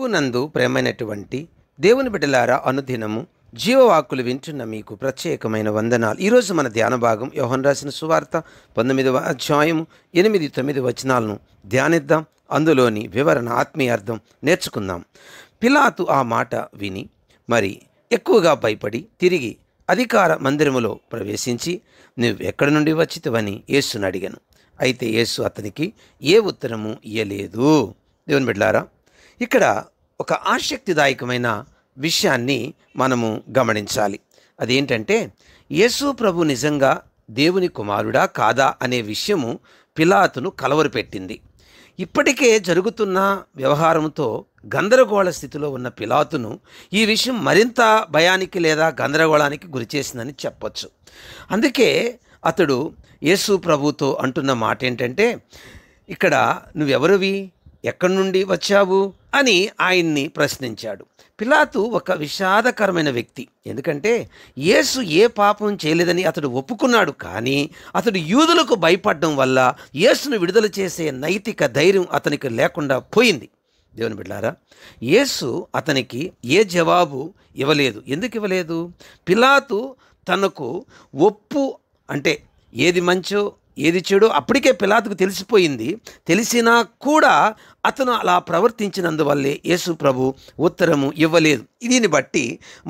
ప్రభునందు ప్రేమైనటువంటి దేవుని బిడ్డలారా అనుదినము జీవవాకులు వింటున్న మీకు ప్రత్యేకమైన వందనాలు ఈరోజు మన ధ్యాన భాగం యోహన్ రాసిన సువార్త పంతొమ్మిదవ అధ్యాయం ఎనిమిది తొమ్మిది వచనాలను ధ్యానిద్దాం అందులోని వివరణ ఆత్మీయ అర్థం నేర్చుకుందాం పిలాతు ఆ మాట విని మరి ఎక్కువగా భయపడి తిరిగి అధికార మందిరములో ప్రవేశించి నువ్వు ఎక్కడి నుండి వచ్చితవని యేసును అడిగాను అయితే యేసు అతనికి ఏ ఉత్తరము ఇయ్యలేదు దేవుని బిడ్డారా ఇక్కడ ఒక ఆసక్తిదాయకమైన విషయాన్ని మనము గమనించాలి అదేంటంటే యేసు ప్రభు నిజంగా దేవుని కుమారుడా కాదా అనే విషయము పిలాతును కలవరపెట్టింది ఇప్పటికే జరుగుతున్న వ్యవహారంతో గందరగోళ స్థితిలో ఉన్న పిలాతును ఈ విషయం మరింత భయానికి లేదా గందరగోళానికి గురిచేసిందని చెప్పచ్చు అందుకే అతడు యేసు ప్రభుతో అంటున్న మాట ఏంటంటే ఇక్కడ నువ్వెవరివి ఎక్కడి నుండి వచ్చావు అని ఆయన్ని ప్రశ్నించాడు పిలాతు ఒక విషాదకరమైన వ్యక్తి ఎందుకంటే యేసు ఏ పాపం చేయలేదని అతడు ఒప్పుకున్నాడు కానీ అతడు యూదులకు భయపడడం వల్ల యేసును విడుదల చేసే నైతిక ధైర్యం అతనికి లేకుండా పోయింది దేవుని బిడ్డారా యేసు అతనికి ఏ జవాబు ఇవ్వలేదు ఎందుకు ఇవ్వలేదు పిలాతు తనకు ఒప్పు అంటే ఏది మంచో ఏది చెడు అప్పటికే పిలాతుకు తెలిసిపోయింది తెలిసినా కూడా అతను అలా ప్రవర్తించినందువల్లే యేసు ప్రభు ఉత్తరము ఇవ్వలేదు దీన్ని బట్టి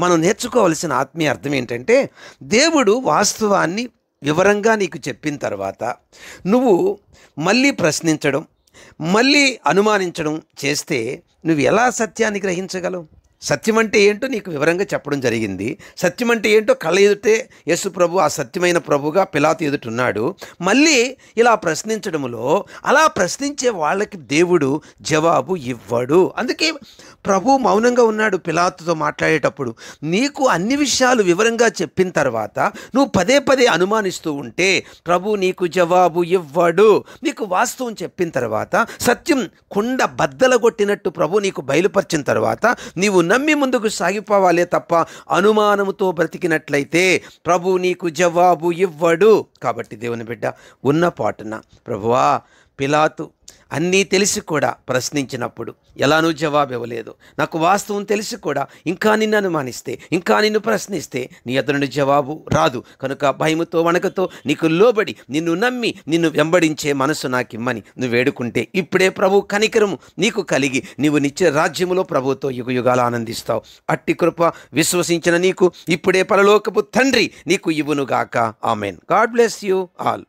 మనం నేర్చుకోవలసిన ఆత్మీయ అర్థం ఏంటంటే దేవుడు వాస్తవాన్ని వివరంగా నీకు చెప్పిన తర్వాత నువ్వు మళ్ళీ ప్రశ్నించడం మళ్ళీ అనుమానించడం చేస్తే నువ్వు ఎలా సత్యాన్ని గ్రహించగలవు సత్యం అంటే ఏంటో నీకు వివరంగా చెప్పడం జరిగింది సత్యం అంటే ఏంటో కళ్ళ ఎదుటే యేసు ప్రభు ఆ సత్యమైన ప్రభుగా పిలాతు ఎదుటున్నాడు మళ్ళీ ఇలా ప్రశ్నించడంలో అలా ప్రశ్నించే వాళ్ళకి దేవుడు జవాబు ఇవ్వడు అందుకే ప్రభు మౌనంగా ఉన్నాడు పిలాతుతో మాట్లాడేటప్పుడు నీకు అన్ని విషయాలు వివరంగా చెప్పిన తర్వాత నువ్వు పదే పదే అనుమానిస్తూ ఉంటే ప్రభు నీకు జవాబు ఇవ్వడు నీకు వాస్తవం చెప్పిన తర్వాత సత్యం కుండ కొట్టినట్టు ప్రభు నీకు బయలుపరిచిన తర్వాత నీవు నమ్మి ముందుకు సాగిపోవాలే తప్ప అనుమానముతో బ్రతికినట్లయితే ప్రభు నీకు జవాబు ఇవ్వడు కాబట్టి దేవుని బిడ్డ ఉన్న పాటున ప్రభువా పిలాతు అన్నీ తెలిసి కూడా ప్రశ్నించినప్పుడు ఎలానూ జవాబు ఇవ్వలేదు నాకు వాస్తవం తెలిసి కూడా ఇంకా నిన్ను అనుమానిస్తే ఇంకా నిన్ను ప్రశ్నిస్తే నీ అతను జవాబు రాదు కనుక భయముతో వణకతో నీకు లోబడి నిన్ను నమ్మి నిన్ను వెంబడించే మనసు నాకు ఇమ్మని నువ్వు వేడుకుంటే ఇప్పుడే ప్రభు కనికరము నీకు కలిగి నీవు నిత్య రాజ్యములో ప్రభుతో యుగయుగాలు ఆనందిస్తావు అట్టి కృప విశ్వసించిన నీకు ఇప్పుడే పరలోకపు తండ్రి నీకు ఇవ్వునుగాక amen God bless you all